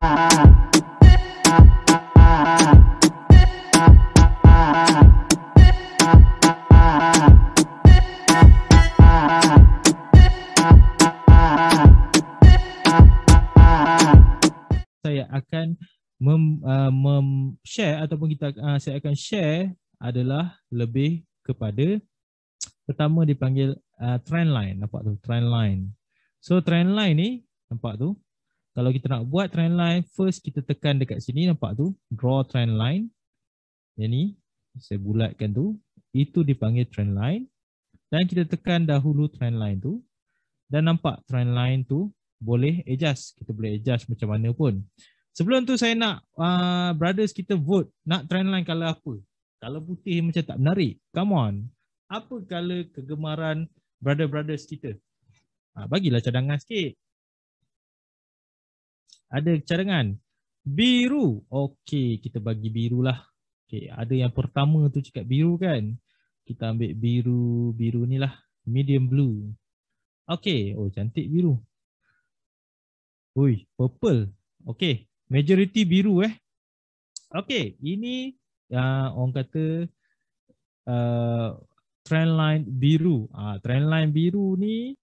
saya akan mem, uh, mem share ataupun kita uh, saya akan share adalah lebih kepada pertama dipanggil uh, trend line nampak tu trend line so trend line ni nampak tu kalau kita nak buat trend line first kita tekan dekat sini nampak tu draw trend line yang ni saya bulatkan tu itu dipanggil trend line dan kita tekan dahulu trend line tu dan nampak trend line tu boleh adjust kita boleh adjust macam mana pun sebelum tu saya nak uh, brothers kita vote nak trend line kalau apa kalau putih macam tak menarik come on apa kalau kegemaran brother-brothers kita ha, bagilah cadangan sikit ada cadangan biru okey kita bagi biru lah. Okay, ada yang pertama tu cakap biru kan kita ambil biru biru ni lah medium blue okey oh cantik biru Ui, purple okey majority biru eh okey ini yang uh, orang kata uh, ah, trend biru ah uh, trend biru ni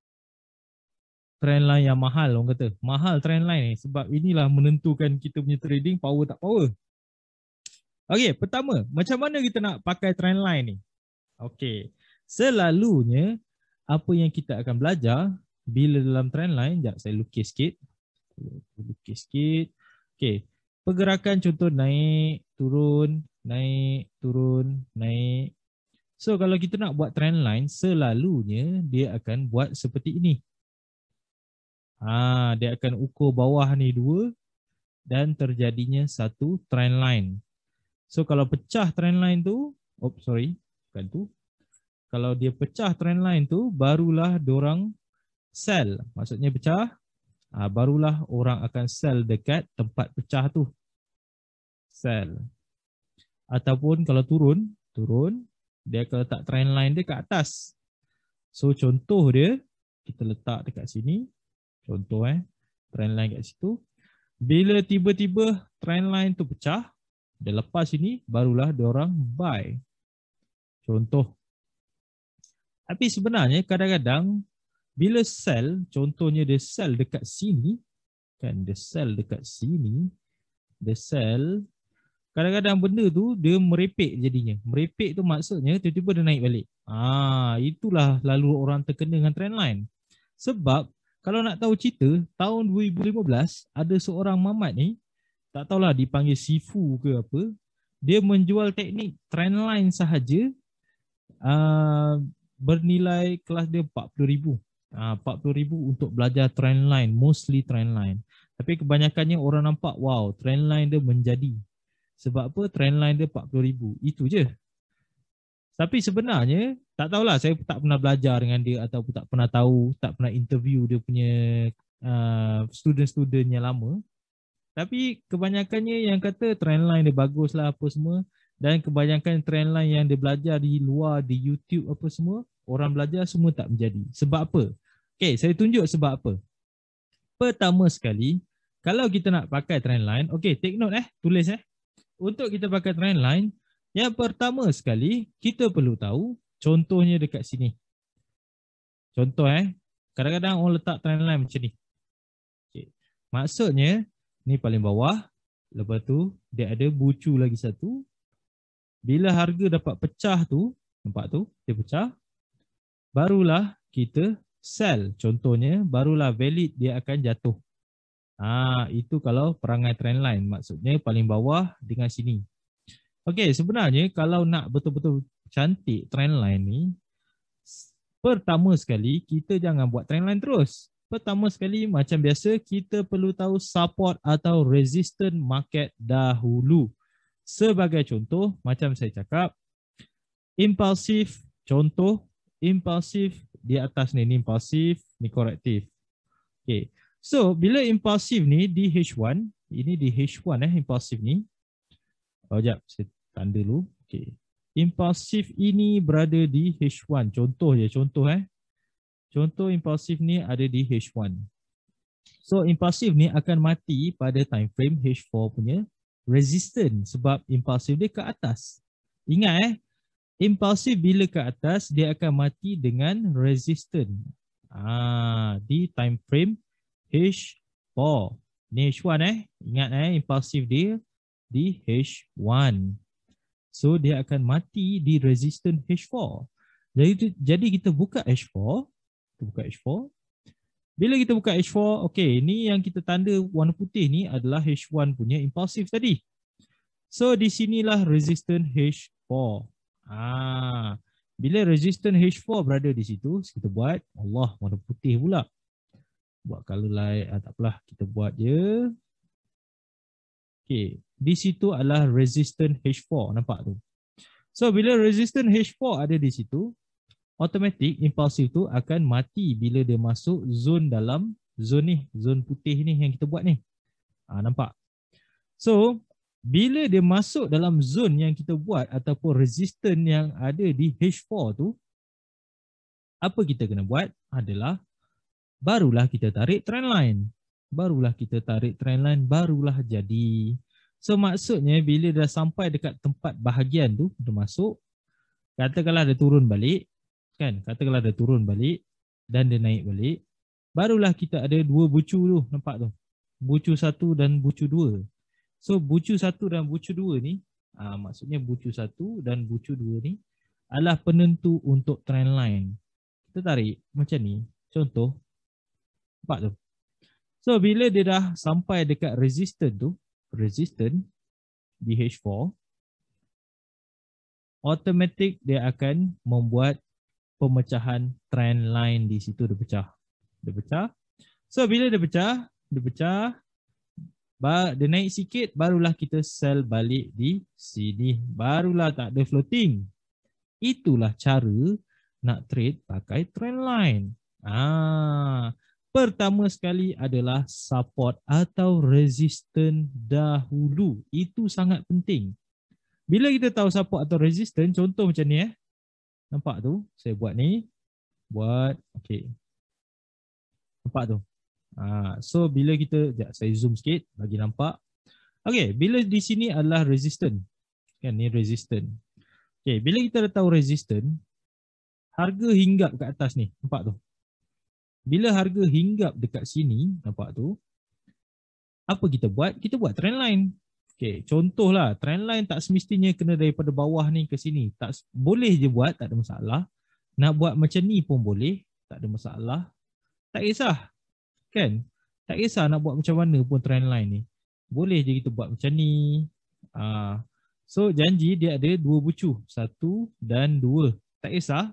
trend line yang mahal orang kata. Mahal trend line ni sebab inilah menentukan kita punya trading power tak power. Okey, pertama, macam mana kita nak pakai trend line ni? Okey. Selalunya apa yang kita akan belajar bila dalam trend line, jap saya lukis sikit. Lukis sikit. Okey. Pergerakan contoh naik, turun, naik, turun, naik. So kalau kita nak buat trend line, selalunya dia akan buat seperti ini. Ha, dia akan ukur bawah ni dua dan terjadinya satu trend line. So kalau pecah trend line tu, oh sorry, bukan tu. Kalau dia pecah trend line tu, barulah orang sell. Maksudnya pecah, ha, barulah orang akan sell dekat tempat pecah tu. Sell. Ataupun kalau turun, turun, dia akan letak trend line dia ke atas. So contoh dia, kita letak dekat sini. Contoh eh, trend line kat situ. Bila tiba-tiba trend line tu pecah, dia lepas ini barulah dia orang buy. Contoh. Tapi sebenarnya kadang-kadang bila sell, contohnya dia sell dekat sini, kan dia sell dekat sini, dia sell Kadang-kadang benda tu dia merepek jadinya. Merepek tu maksudnya tiba-tiba dia naik balik. Ah, itulah lalu orang terkena dengan trend line. Sebab kalau nak tahu cerita, tahun 2015 ada seorang mamat ni, tak tahulah dipanggil sifu ke apa, dia menjual teknik trendline sahaja uh, bernilai kelas dia RM40,000. Uh, RM40,000 untuk belajar trendline mostly trendline, Tapi kebanyakannya orang nampak, wow, trendline dia menjadi. Sebab apa trendline line dia RM40,000. Itu je. Tapi sebenarnya tak tahulah saya tak pernah belajar dengan dia ataupun tak pernah tahu, tak pernah interview dia punya uh, student-student yang lama. Tapi kebanyakannya yang kata trend line dia bagus lah apa semua dan kebanyakan trend line yang dia belajar di luar di YouTube apa semua orang belajar semua tak menjadi. Sebab apa? Okay, saya tunjuk sebab apa. Pertama sekali, kalau kita nak pakai trend line, okay, take note eh, tulis eh. Untuk kita pakai trend line, yang pertama sekali kita perlu tahu contohnya dekat sini. Contoh eh. Kadang-kadang orang letak timeline macam ni. Okay. Maksudnya ni paling bawah. Lepas tu dia ada bucu lagi satu. Bila harga dapat pecah tu. Nampak tu dia pecah. Barulah kita sell. Contohnya barulah valid dia akan jatuh. Ah ha, Itu kalau perangai trend trendline. Maksudnya paling bawah dengan sini. Okey, sebenarnya kalau nak betul-betul cantik trendline ni, pertama sekali kita jangan buat trendline terus. Pertama sekali macam biasa kita perlu tahu support atau resistant market dahulu. Sebagai contoh macam saya cakap impulsif contoh impulsif di atas ni ni impulsif ni korektif. Okey. So bila impulsif ni di H1 ini di H1 eh impulsif ni. Oh jap saya tanda dulu. Okay. Impulsif ini berada di H1. Contoh je, contoh eh. Contoh impulsif ni ada di H1. So impulsif ni akan mati pada time frame H4 punya resistance sebab impulsif dia ke atas. Ingat eh, impulsif bila ke atas dia akan mati dengan resistant. Ah, di time frame H4. Ni H1 eh. Ingat eh, impulsif dia di H1. So dia akan mati di resistant H4. Jadi jadi kita buka H4, kita buka H4. Bila kita buka H4, okey, ini yang kita tanda warna putih ni adalah H1 punya impulsive tadi. So di sinilah resistant H4. Ah, ha, bila resistant H4 berada di situ, kita buat Allah warna putih pula. Buat color light, ah, tak apalah, kita buat je. Okay, di situ adalah resistant H4 nampak tu. So bila resistant H4 ada di situ, automatic impulsif tu akan mati bila dia masuk zon dalam zon ni, zon putih ni yang kita buat ni. Ha, nampak? So bila dia masuk dalam zon yang kita buat ataupun resistant yang ada di H4 tu, apa kita kena buat adalah barulah kita tarik trend line barulah kita tarik trend line barulah jadi so maksudnya bila dah sampai dekat tempat bahagian tu dia masuk katakanlah dia turun balik kan katakanlah dia turun balik dan dia naik balik barulah kita ada dua bucu tu nampak tu bucu satu dan bucu dua so bucu satu dan bucu dua ni aa, ah, maksudnya bucu satu dan bucu dua ni adalah penentu untuk trend line kita tarik macam ni contoh nampak tu So bila dia dah sampai dekat resistant tu, resistant di H4, automatic dia akan membuat pemecahan trend line di situ dia pecah. Dia pecah. So bila dia pecah, dia pecah, dia naik sikit barulah kita sell balik di sini. Barulah tak ada floating. Itulah cara nak trade pakai trend line. Ah, Pertama sekali adalah support atau resistance dahulu. Itu sangat penting. Bila kita tahu support atau resistance, contoh macam ni eh. Nampak tu? Saya buat ni. Buat, okay. Nampak tu? Ha, so, bila kita, sekejap saya zoom sikit bagi nampak. Okay, bila di sini adalah resistance. Kan ni resistance. Okay, bila kita dah tahu resistance, harga hinggap kat atas ni. Nampak tu? bila harga hinggap dekat sini nampak tu apa kita buat kita buat trend line okey contohlah trend line tak semestinya kena daripada bawah ni ke sini tak boleh je buat tak ada masalah nak buat macam ni pun boleh tak ada masalah tak kisah kan tak kisah nak buat macam mana pun trend line ni boleh je kita buat macam ni uh, so janji dia ada dua bucu satu dan dua tak kisah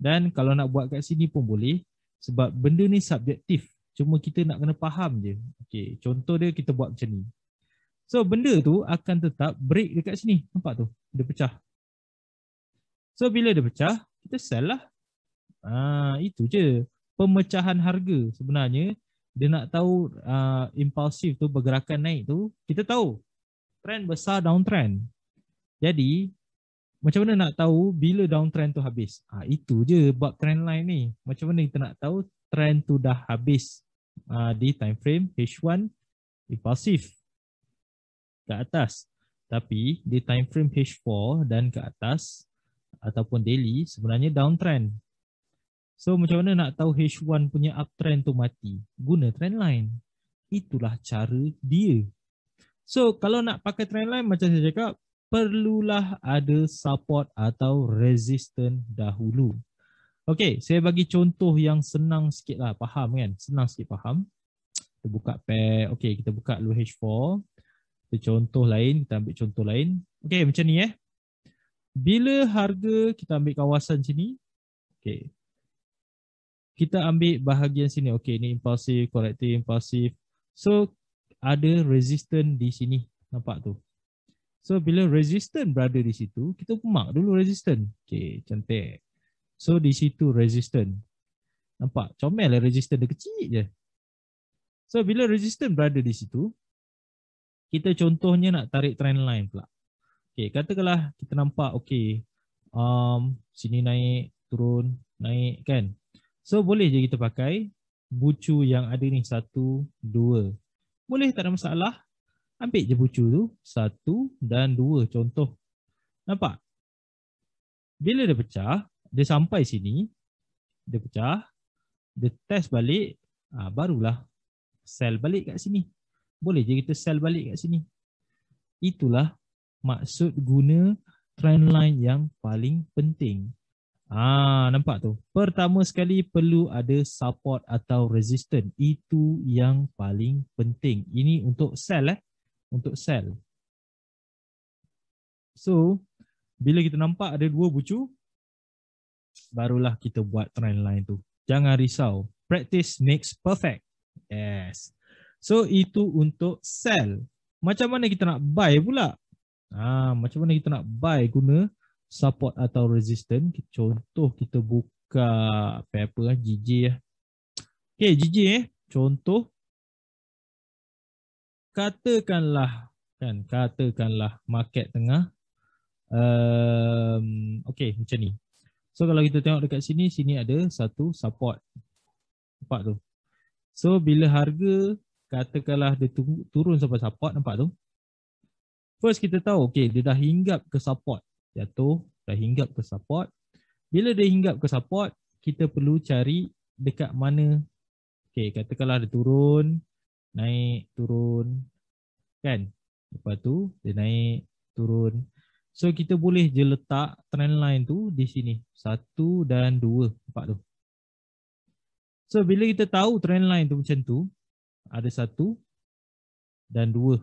dan kalau nak buat kat sini pun boleh sebab benda ni subjektif cuma kita nak kena faham je okey contoh dia kita buat macam ni so benda tu akan tetap break dekat sini nampak tu dia pecah so bila dia pecah kita sell lah ah itu je pemecahan harga sebenarnya dia nak tahu uh, impulsif tu pergerakan naik tu kita tahu trend besar downtrend jadi macam mana nak tahu bila downtrend tu habis? Ha, itu je buat trend line ni. Macam mana kita nak tahu trend tu dah habis ha, di time frame H1 impulsif ke atas. Tapi di time frame H4 dan ke atas ataupun daily sebenarnya downtrend. So macam mana nak tahu H1 punya uptrend tu mati? Guna trend line. Itulah cara dia. So kalau nak pakai trend line macam saya cakap, perlulah ada support atau resistance dahulu. Okey, saya bagi contoh yang senang sikit lah. Faham kan? Senang sikit faham. Kita buka pair. Okay, kita buka low H4. Kita contoh lain. Kita ambil contoh lain. Okey, macam ni eh. Bila harga kita ambil kawasan sini. okey. Kita ambil bahagian sini. Okey, ni impulsive, corrective, impulsive. So, ada resistance di sini. Nampak tu? So bila resistant berada di situ, kita mark dulu resistant. Okay, cantik. So di situ resistant. Nampak? Comel lah resistant dia kecil je. So bila resistant berada di situ, kita contohnya nak tarik trend line pula. Okay, katakanlah kita nampak okay, um, sini naik, turun, naik kan. So boleh je kita pakai bucu yang ada ni satu, dua. Boleh tak ada masalah. Ambil je pucu tu. Satu dan dua contoh. Nampak? Bila dia pecah, dia sampai sini. Dia pecah. Dia test balik. Ha, barulah sel balik kat sini. Boleh je kita sel balik kat sini. Itulah maksud guna trend line yang paling penting. Ah ha, nampak tu. Pertama sekali perlu ada support atau resistance. Itu yang paling penting. Ini untuk sell eh untuk sel. So, bila kita nampak ada dua bucu, barulah kita buat trend line tu. Jangan risau. Practice makes perfect. Yes. So, itu untuk sell. Macam mana kita nak buy pula? Ah, macam mana kita nak buy guna support atau resistance? Contoh kita buka paper GJ. Eh. Okay, GJ. Eh. Contoh katakanlah kan katakanlah market tengah um, okey macam ni so kalau kita tengok dekat sini sini ada satu support nampak tu so bila harga katakanlah dia tu, turun sampai support nampak tu first kita tahu okey dia dah hinggap ke support jatuh dah hinggap ke support bila dia hinggap ke support kita perlu cari dekat mana okey katakanlah dia turun naik turun kan lepas tu dia naik turun so kita boleh je letak trend line tu di sini satu dan dua tempat tu so bila kita tahu trend line tu macam tu ada satu dan dua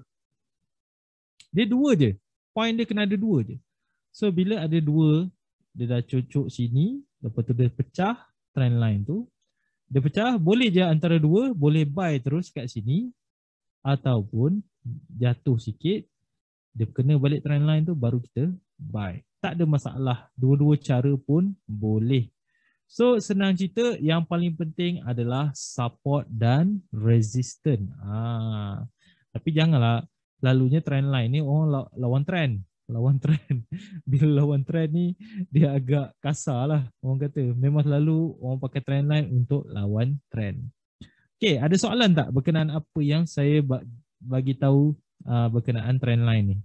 dia dua je point dia kena ada dua je so bila ada dua dia dah cucuk sini lepas tu dia pecah trend line tu dia pecah boleh je antara dua boleh buy terus kat sini ataupun jatuh sikit dia kena balik trend line tu baru kita buy tak ada masalah dua-dua cara pun boleh so senang cerita yang paling penting adalah support dan resistance ah tapi janganlah lalunya trend line ni orang oh, lawan trend lawan trend. Bila lawan trend ni dia agak kasar lah orang kata. Memang selalu orang pakai trend line untuk lawan trend. Okay ada soalan tak berkenaan apa yang saya bagi tahu uh, berkenaan trend line ni?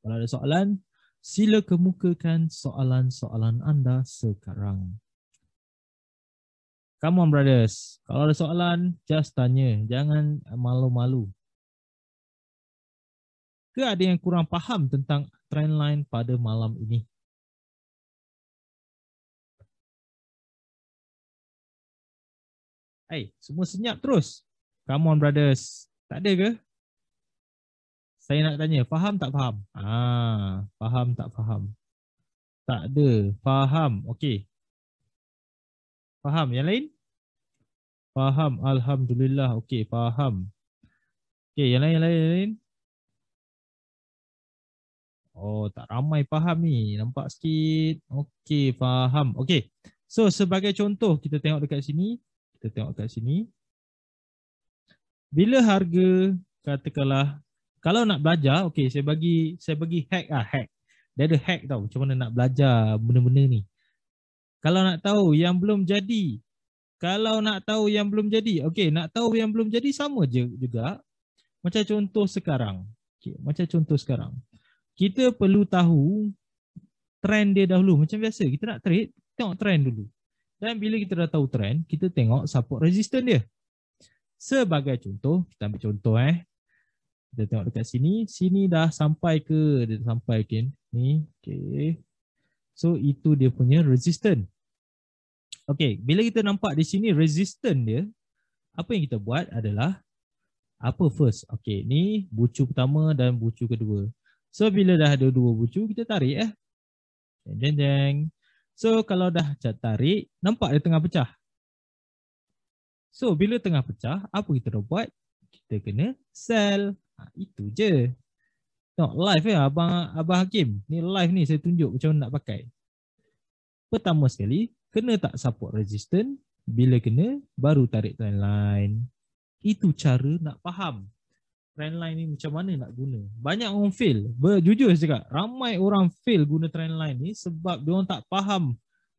Kalau ada soalan sila kemukakan soalan-soalan anda sekarang. Come on brothers, kalau ada soalan just tanya, jangan malu-malu ke ada yang kurang faham tentang trendline pada malam ini? Hey, semua senyap terus. Come on brothers. Tak ada ke? Saya nak tanya, faham tak faham? Ah, faham tak faham? Tak ada. Faham. Okey. Faham yang lain? Faham. Alhamdulillah. Okey, faham. Okey, yang lain, yang lain, yang lain. Oh, tak ramai faham ni. Nampak sikit. Okey, faham. Okey. So, sebagai contoh kita tengok dekat sini. Kita tengok dekat sini. Bila harga katakanlah kalau nak belajar, okey, saya bagi saya bagi hack ah, hack. Dia ada hack tau macam mana nak belajar benda-benda ni. Kalau nak tahu yang belum jadi, kalau nak tahu yang belum jadi, okey, nak tahu yang belum jadi sama je juga. Macam contoh sekarang. Okey, macam contoh sekarang kita perlu tahu trend dia dahulu macam biasa kita nak trade tengok trend dulu dan bila kita dah tahu trend kita tengok support resistance dia sebagai contoh kita ambil contoh eh kita tengok dekat sini sini dah sampai ke dia dah sampai ke ni okay so itu dia punya resistance Okay bila kita nampak di sini resistance dia apa yang kita buat adalah apa first okay ni bucu pertama dan bucu kedua So bila dah ada dua bucu kita tarik eh. Jeng jeng jeng. So kalau dah cat tarik nampak dia tengah pecah. So bila tengah pecah apa kita nak buat? Kita kena sell. Ha, itu je. Tengok live ya abang abang Hakim. Ni live ni saya tunjuk macam mana nak pakai. Pertama sekali kena tak support resistance bila kena baru tarik trend line. Itu cara nak faham trendline ni macam mana nak guna. Banyak orang fail. Berjujur saya cakap, ramai orang fail guna trendline ni sebab dia orang tak faham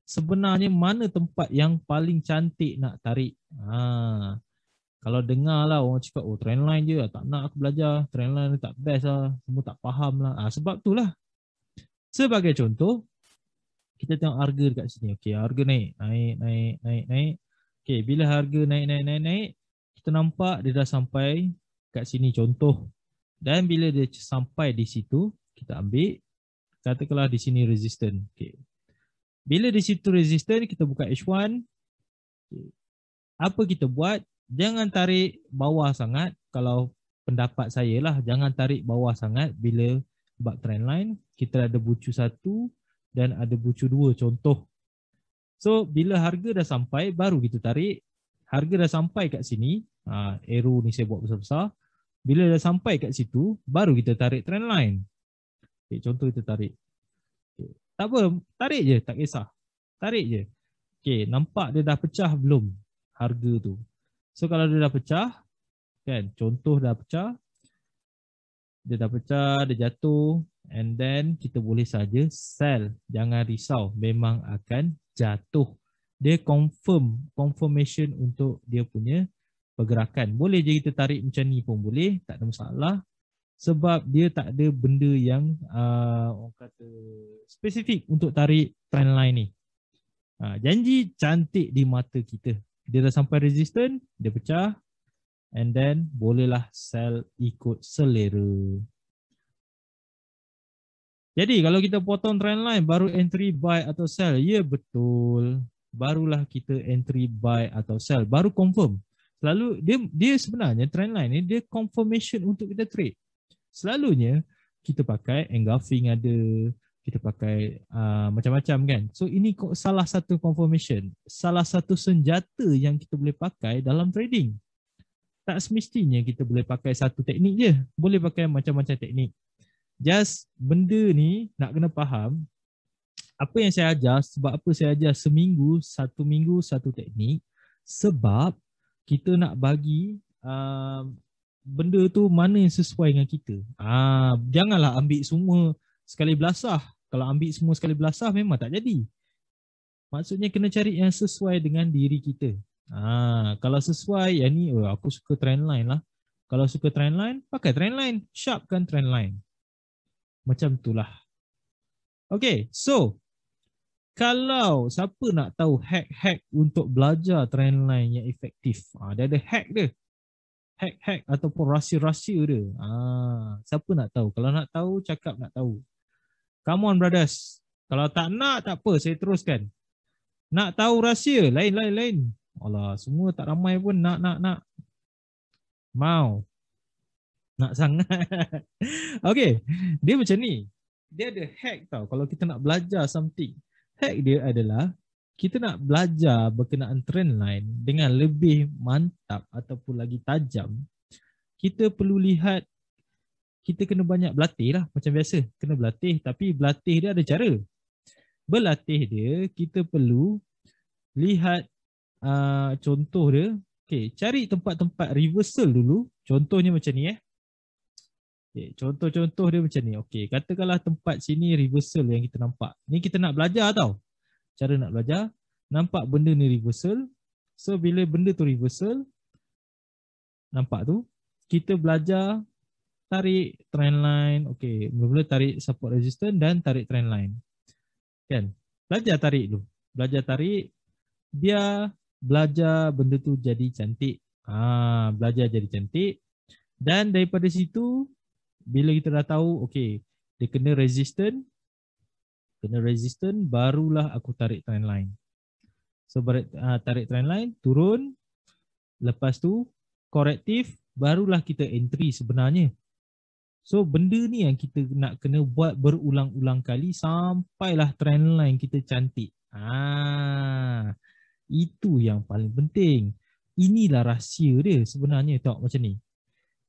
sebenarnya mana tempat yang paling cantik nak tarik. Ha. Kalau dengar lah orang cakap, oh trendline je tak nak aku belajar. Trendline ni tak best lah. Semua tak faham lah. Ha, sebab tu lah. Sebagai contoh, kita tengok harga dekat sini. Okay, harga naik, naik, naik, naik, naik. Okay, bila harga naik, naik, naik, naik, kita nampak dia dah sampai kat sini contoh dan bila dia sampai di situ kita ambil katakanlah di sini resistant okey bila di situ resistant kita buka H1 okay. apa kita buat jangan tarik bawah sangat kalau pendapat saya lah jangan tarik bawah sangat bila buat trend line kita ada bucu satu dan ada bucu dua contoh so bila harga dah sampai baru kita tarik harga dah sampai kat sini ha, arrow ni saya buat besar-besar bila dah sampai kat situ, baru kita tarik trend line. Okay, contoh kita tarik. Okay. Tak apa, tarik je, tak kisah. Tarik je. Okay, nampak dia dah pecah belum harga tu. So kalau dia dah pecah, kan, contoh dah pecah. Dia dah pecah, dia jatuh. And then kita boleh saja sell. Jangan risau, memang akan jatuh. Dia confirm, confirmation untuk dia punya pergerakan. Boleh je kita tarik macam ni pun boleh, tak ada masalah. Sebab dia tak ada benda yang uh, orang kata spesifik untuk tarik trend line ni. Uh, janji cantik di mata kita. Dia dah sampai resistant, dia pecah and then bolehlah sell ikut selera. Jadi kalau kita potong trend line baru entry buy atau sell. Ya betul. Barulah kita entry buy atau sell. Baru confirm. Selalu dia dia sebenarnya trend line ni dia confirmation untuk kita trade. Selalunya kita pakai engulfing ada, kita pakai uh, macam-macam kan. So ini salah satu confirmation, salah satu senjata yang kita boleh pakai dalam trading. Tak semestinya kita boleh pakai satu teknik je, boleh pakai macam-macam teknik. Just benda ni nak kena faham apa yang saya ajar, sebab apa saya ajar seminggu, satu minggu, satu teknik. Sebab kita nak bagi uh, benda tu mana yang sesuai dengan kita. Ah uh, janganlah ambil semua sekali belasah. Kalau ambil semua sekali belasah memang tak jadi. Maksudnya kena cari yang sesuai dengan diri kita. Ah uh, kalau sesuai yang ni oh, aku suka trend line lah. Kalau suka trend line, pakai trend line, sharpkan trend line. Macam itulah. Okay, so kalau siapa nak tahu hack-hack untuk belajar trendline yang efektif. Ha, dia ada hack dia. Hack-hack ataupun rahsia-rahsia dia. Ha, siapa nak tahu? Kalau nak tahu, cakap nak tahu. Come on brothers. Kalau tak nak, tak apa. Saya teruskan. Nak tahu rahsia? Lain, lain, lain. Alah, semua tak ramai pun nak, nak, nak. Mau. Nak sangat. okay. Dia macam ni. Dia ada hack tau. Kalau kita nak belajar something hack dia adalah kita nak belajar berkenaan trend line dengan lebih mantap ataupun lagi tajam kita perlu lihat kita kena banyak berlatih lah macam biasa kena berlatih tapi berlatih dia ada cara berlatih dia kita perlu lihat uh, contoh dia okay, cari tempat-tempat reversal dulu contohnya macam ni eh Okay, contoh-contoh dia macam ni. Okay, katakanlah tempat sini reversal yang kita nampak. Ni kita nak belajar tau. Cara nak belajar. Nampak benda ni reversal. So bila benda tu reversal. Nampak tu. Kita belajar tarik trend line. Okay, mula-mula tarik support resistance dan tarik trend line. Kan? Belajar tarik tu. Belajar tarik. dia belajar benda tu jadi cantik. Ah, belajar jadi cantik. Dan daripada situ bila kita dah tahu okey dia kena resistant kena resistant barulah aku tarik trend line so barik, ah, tarik trend line turun lepas tu korektif barulah kita entry sebenarnya so benda ni yang kita nak kena buat berulang-ulang kali sampailah trend line kita cantik ah itu yang paling penting inilah rahsia dia sebenarnya tak macam ni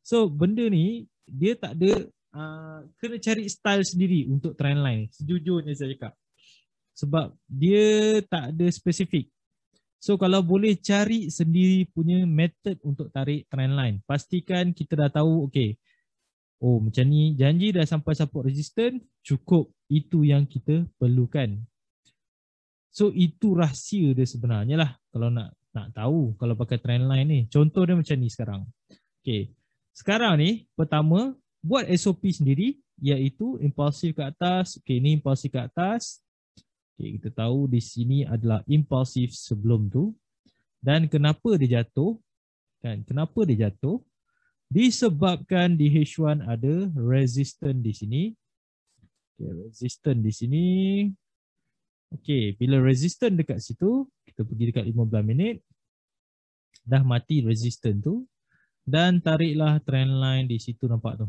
so benda ni dia tak ada uh, kena cari style sendiri untuk trend line sejujurnya saya cakap sebab dia tak ada spesifik so kalau boleh cari sendiri punya method untuk tarik trend line pastikan kita dah tahu okay oh macam ni janji dah sampai support resistance cukup itu yang kita perlukan so itu rahsia dia sebenarnya lah kalau nak nak tahu kalau pakai trend line ni contoh dia macam ni sekarang okay sekarang ni pertama buat SOP sendiri iaitu impulsif ke atas. Okey ni impulsif ke atas. Okey kita tahu di sini adalah impulsif sebelum tu. Dan kenapa dia jatuh? Kan kenapa dia jatuh? Disebabkan di H1 ada resistant di sini. Okey resistant di sini. Okey bila resistant dekat situ kita pergi dekat 15 minit dah mati resistant tu dan tariklah trend line di situ nampak tu.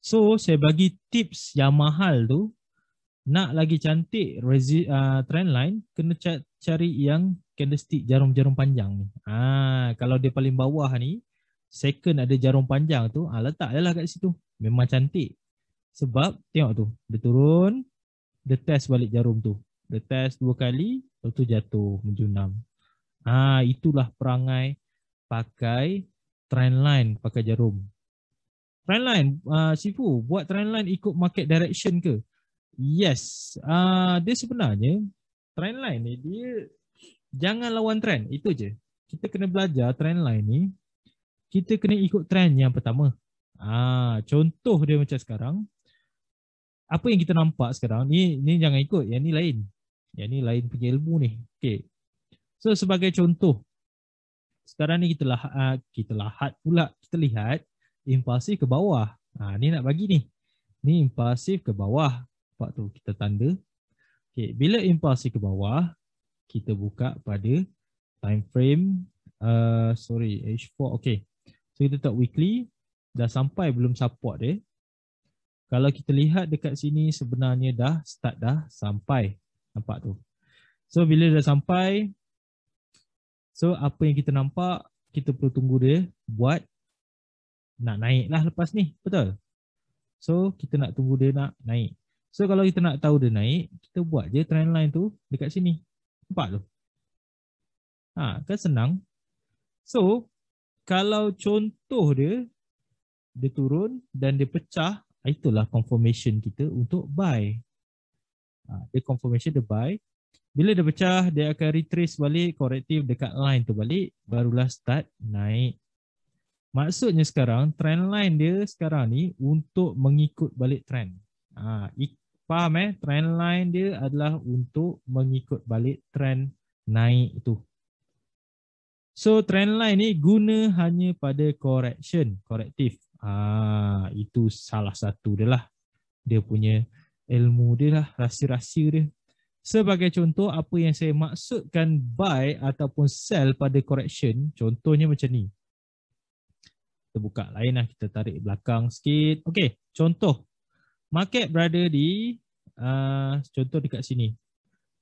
So saya bagi tips yang mahal tu nak lagi cantik resi, uh, trend line kena cari yang candlestick jarum-jarum panjang ni. Ah kalau dia paling bawah ni second ada jarum panjang tu ah letak lah kat situ. Memang cantik. Sebab tengok tu dia turun dia test balik jarum tu. Dia test dua kali lepas tu jatuh menjunam. Ah itulah perangai pakai trend line pakai jarum. Trend line, uh, Sifu, buat trend line ikut market direction ke? Yes, uh, dia sebenarnya trend line ni dia jangan lawan trend, itu je. Kita kena belajar trend line ni, kita kena ikut trend yang pertama. Ah, contoh dia macam sekarang, apa yang kita nampak sekarang ni ni jangan ikut yang ni lain yang ni lain punya ilmu ni okey so sebagai contoh sekarang ni kita lah uh, kita lahat pula kita lihat impulsif ke bawah. Ha, ni nak bagi ni. Ni impulsif ke bawah. Nampak tu kita tanda. Okay, bila impulsif ke bawah, kita buka pada time frame uh, sorry H4. Okay, So kita tak weekly dah sampai belum support dia. Kalau kita lihat dekat sini sebenarnya dah start dah sampai. Nampak tu. So bila dah sampai, So apa yang kita nampak kita perlu tunggu dia buat nak naik lah lepas ni betul. So kita nak tunggu dia nak naik. So kalau kita nak tahu dia naik kita buat je trend line tu dekat sini. Nampak tu? Ha kan senang. So kalau contoh dia dia turun dan dia pecah itulah confirmation kita untuk buy. Ha, dia confirmation dia buy bila dia pecah, dia akan retrace balik korektif dekat line tu balik. Barulah start naik. Maksudnya sekarang, trend line dia sekarang ni untuk mengikut balik trend. Ha, faham eh? Trend line dia adalah untuk mengikut balik trend naik tu. So trend line ni guna hanya pada correction, korektif. ha, itu salah satu dia lah. Dia punya ilmu dia lah, rahsia-rahsia dia. Sebagai contoh apa yang saya maksudkan buy ataupun sell pada correction contohnya macam ni. Kita buka lain lah kita tarik belakang sikit. Okey, contoh market berada di uh, contoh dekat sini.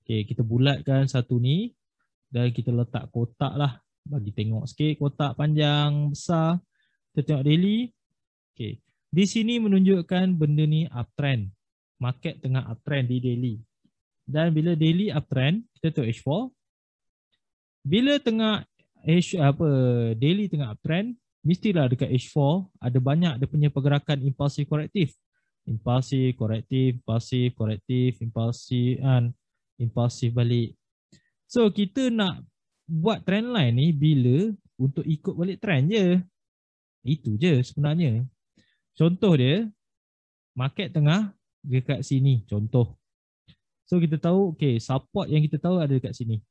Okey, kita bulatkan satu ni dan kita letak kotak lah bagi tengok sikit kotak panjang besar. Kita tengok daily. Okey. Di sini menunjukkan benda ni uptrend. Market tengah uptrend di daily dan bila daily uptrend kita tu H4 bila tengah H apa daily tengah uptrend mestilah dekat H4 ada banyak dia punya pergerakan impulsif korektif impulsif korektif impulsif korektif impulsif kan impulsif balik so kita nak buat trend line ni bila untuk ikut balik trend je itu je sebenarnya contoh dia market tengah dekat sini contoh So kita tahu okay support yang kita tahu ada dekat sini.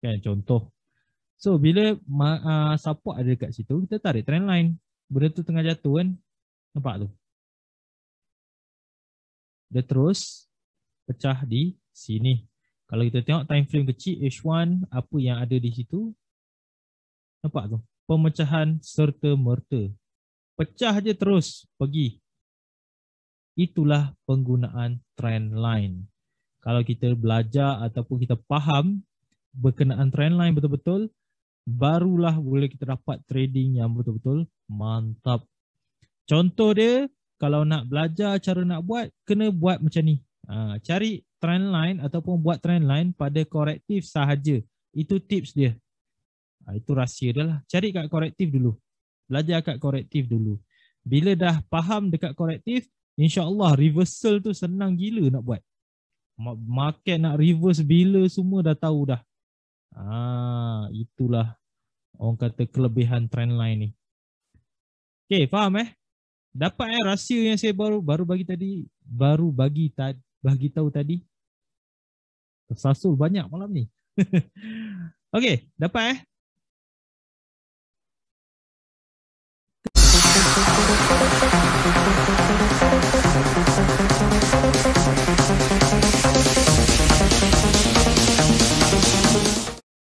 Kan contoh. So bila uh, support ada dekat situ kita tarik trend line. Benda tu tengah jatuh kan. Nampak tu. Dia terus pecah di sini. Kalau kita tengok time frame kecil H1 apa yang ada di situ. Nampak tu. Pemecahan serta merta. Pecah je terus pergi. Itulah penggunaan trend line kalau kita belajar ataupun kita faham berkenaan trend line betul-betul barulah boleh kita dapat trading yang betul-betul mantap. Contoh dia kalau nak belajar cara nak buat kena buat macam ni. Ha, cari line ataupun buat trend line pada korektif sahaja. Itu tips dia. Ha, itu rahsia dia lah. Cari kat korektif dulu. Belajar kat korektif dulu. Bila dah faham dekat korektif, insya-Allah reversal tu senang gila nak buat market nak reverse bila semua dah tahu dah. Ah, itulah orang kata kelebihan trend line ni. Okay, faham eh? Dapat eh rasio yang saya baru baru bagi tadi, baru bagi ta- bagi tahu tadi. Tersasul banyak malam ni. okay, dapat eh?